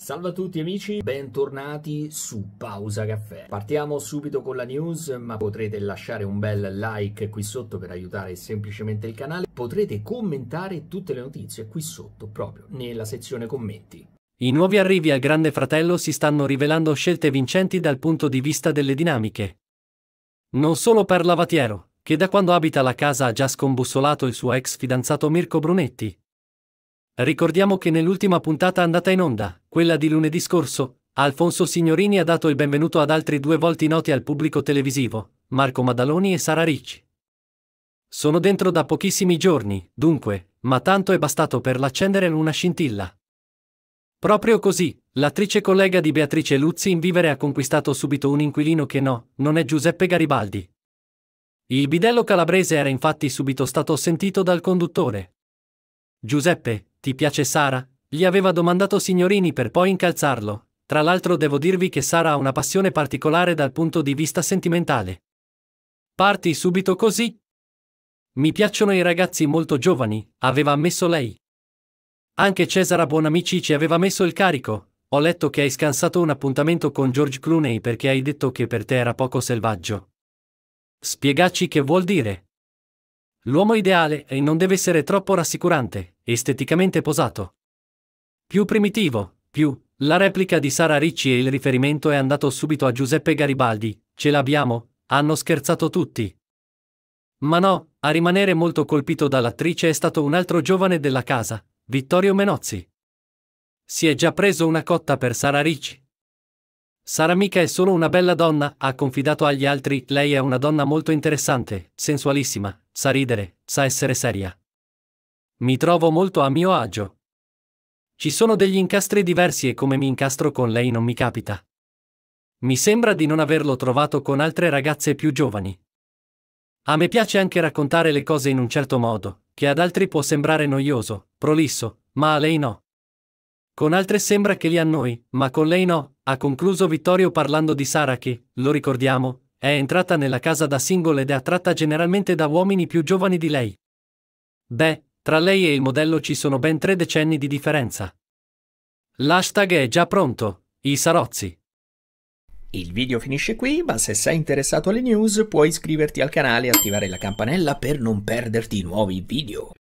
Salve a tutti amici, bentornati su Pausa Caffè. Partiamo subito con la news, ma potrete lasciare un bel like qui sotto per aiutare semplicemente il canale. Potrete commentare tutte le notizie qui sotto, proprio nella sezione commenti. I nuovi arrivi al Grande Fratello si stanno rivelando scelte vincenti dal punto di vista delle dinamiche. Non solo per Lavatiero, che da quando abita la casa ha già scombussolato il suo ex fidanzato Mirko Brunetti, Ricordiamo che nell'ultima puntata andata in onda, quella di lunedì scorso, Alfonso Signorini ha dato il benvenuto ad altri due volti noti al pubblico televisivo, Marco Madaloni e Sara Ricci. Sono dentro da pochissimi giorni, dunque, ma tanto è bastato per l'accendere una scintilla. Proprio così, l'attrice collega di Beatrice Luzzi in vivere ha conquistato subito un inquilino che no, non è Giuseppe Garibaldi. Il bidello calabrese era infatti subito stato sentito dal conduttore. Giuseppe, ti piace Sara? Gli aveva domandato Signorini per poi incalzarlo. Tra l'altro devo dirvi che Sara ha una passione particolare dal punto di vista sentimentale. Parti subito così? Mi piacciono i ragazzi molto giovani, aveva ammesso lei. Anche Cesara Buonamici ci aveva messo il carico. Ho letto che hai scansato un appuntamento con George Clooney perché hai detto che per te era poco selvaggio. Spiegaci che vuol dire. L'uomo ideale e eh, non deve essere troppo rassicurante, esteticamente posato. Più primitivo, più, la replica di Sara Ricci e il riferimento è andato subito a Giuseppe Garibaldi, ce l'abbiamo, hanno scherzato tutti. Ma no, a rimanere molto colpito dall'attrice è stato un altro giovane della casa, Vittorio Menozzi. Si è già preso una cotta per Sara Ricci, Sara mica è solo una bella donna, ha confidato agli altri, lei è una donna molto interessante, sensualissima, sa ridere, sa essere seria. Mi trovo molto a mio agio. Ci sono degli incastri diversi e come mi incastro con lei non mi capita. Mi sembra di non averlo trovato con altre ragazze più giovani. A me piace anche raccontare le cose in un certo modo, che ad altri può sembrare noioso, prolisso, ma a lei no. Con altre sembra che li a noi, ma con lei no, ha concluso Vittorio parlando di Sara che, lo ricordiamo, è entrata nella casa da single ed è attratta generalmente da uomini più giovani di lei. Beh, tra lei e il modello ci sono ben tre decenni di differenza. L'hashtag è già pronto, i Sarozzi. Il video finisce qui, ma se sei interessato alle news puoi iscriverti al canale e attivare la campanella per non perderti nuovi video.